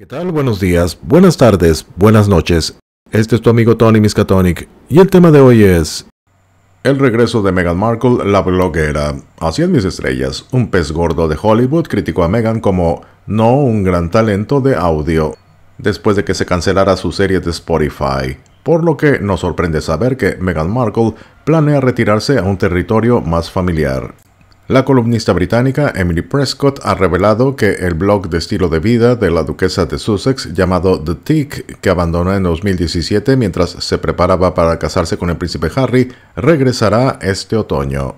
¿Qué tal? Buenos días, buenas tardes, buenas noches. Este es tu amigo Tony Miskatonic y el tema de hoy es el regreso de Meghan Markle, la bloguera. Así es, mis estrellas. Un pez gordo de Hollywood criticó a Meghan como no un gran talento de audio después de que se cancelara su serie de Spotify. Por lo que nos sorprende saber que Meghan Markle planea retirarse a un territorio más familiar. La columnista británica Emily Prescott ha revelado que el blog de estilo de vida de la duquesa de Sussex llamado The Tick, que abandonó en 2017 mientras se preparaba para casarse con el príncipe Harry, regresará este otoño.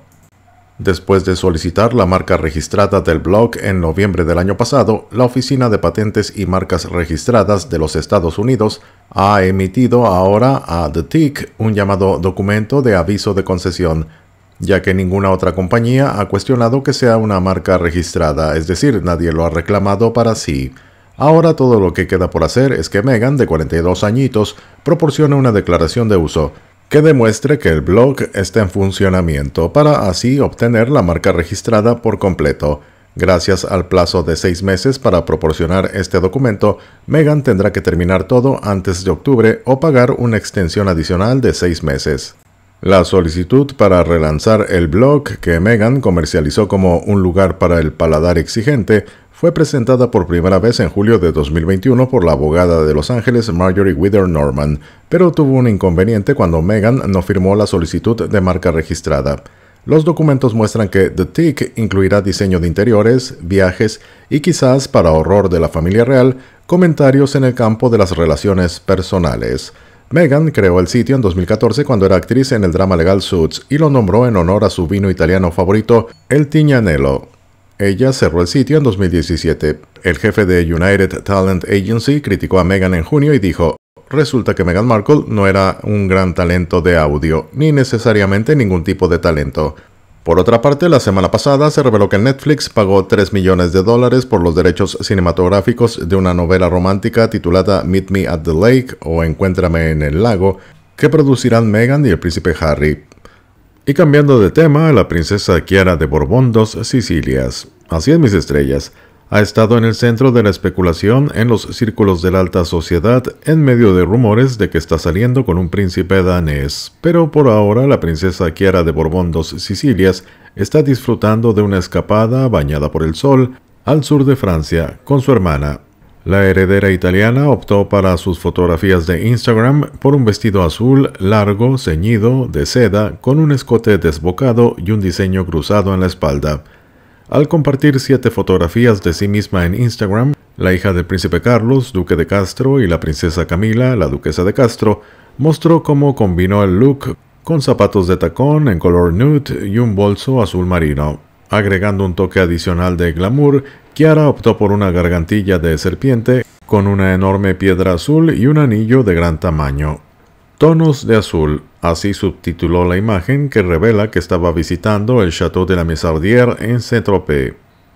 Después de solicitar la marca registrada del blog en noviembre del año pasado, la Oficina de Patentes y Marcas Registradas de los Estados Unidos ha emitido ahora a The Tick un llamado documento de aviso de concesión ya que ninguna otra compañía ha cuestionado que sea una marca registrada, es decir, nadie lo ha reclamado para sí. Ahora todo lo que queda por hacer es que Megan, de 42 añitos, proporcione una declaración de uso que demuestre que el blog está en funcionamiento para así obtener la marca registrada por completo. Gracias al plazo de seis meses para proporcionar este documento, Megan tendrá que terminar todo antes de octubre o pagar una extensión adicional de seis meses. La solicitud para relanzar el blog que Megan comercializó como un lugar para el paladar exigente fue presentada por primera vez en julio de 2021 por la abogada de Los Ángeles Marjorie Wither Norman, pero tuvo un inconveniente cuando Megan no firmó la solicitud de marca registrada. Los documentos muestran que The Tick incluirá diseño de interiores, viajes y quizás, para horror de la familia real, comentarios en el campo de las relaciones personales. Meghan creó el sitio en 2014 cuando era actriz en el drama legal Suits y lo nombró en honor a su vino italiano favorito, el Tignanello. Ella cerró el sitio en 2017. El jefe de United Talent Agency criticó a Meghan en junio y dijo, resulta que Meghan Markle no era un gran talento de audio, ni necesariamente ningún tipo de talento. Por otra parte, la semana pasada se reveló que Netflix pagó 3 millones de dólares por los derechos cinematográficos de una novela romántica titulada Meet Me at the Lake o Encuéntrame en el lago, que producirán Meghan y el príncipe Harry. Y cambiando de tema, la princesa Kiara de Borbón dos Sicilias. Así es, mis estrellas ha estado en el centro de la especulación en los círculos de la alta sociedad en medio de rumores de que está saliendo con un príncipe danés, pero por ahora la princesa Kiara de Borbón dos Sicilias está disfrutando de una escapada bañada por el sol al sur de Francia con su hermana. La heredera italiana optó para sus fotografías de Instagram por un vestido azul largo, ceñido, de seda, con un escote desbocado y un diseño cruzado en la espalda al compartir siete fotografías de sí misma en Instagram, la hija del príncipe Carlos, duque de Castro, y la princesa Camila, la duquesa de Castro, mostró cómo combinó el look con zapatos de tacón en color nude y un bolso azul marino. Agregando un toque adicional de glamour, Kiara optó por una gargantilla de serpiente con una enorme piedra azul y un anillo de gran tamaño. Tonos de azul, así subtituló la imagen que revela que estaba visitando el Chateau de la mesardière en Saint-Tropez.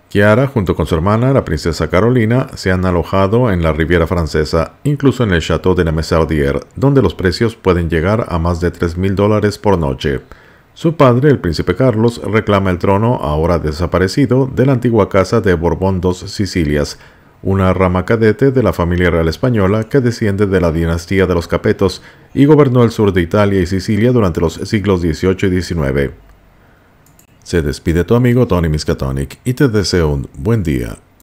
Chiara, junto con su hermana, la princesa Carolina, se han alojado en la Riviera Francesa, incluso en el Chateau de la mesardière donde los precios pueden llegar a más de 3.000 dólares por noche. Su padre, el príncipe Carlos, reclama el trono, ahora desaparecido, de la antigua casa de Borbón dos Sicilias, una rama cadete de la familia real española que desciende de la dinastía de los Capetos y gobernó el sur de Italia y Sicilia durante los siglos XVIII y XIX. Se despide tu amigo Tony Miskatonic y te deseo un buen día.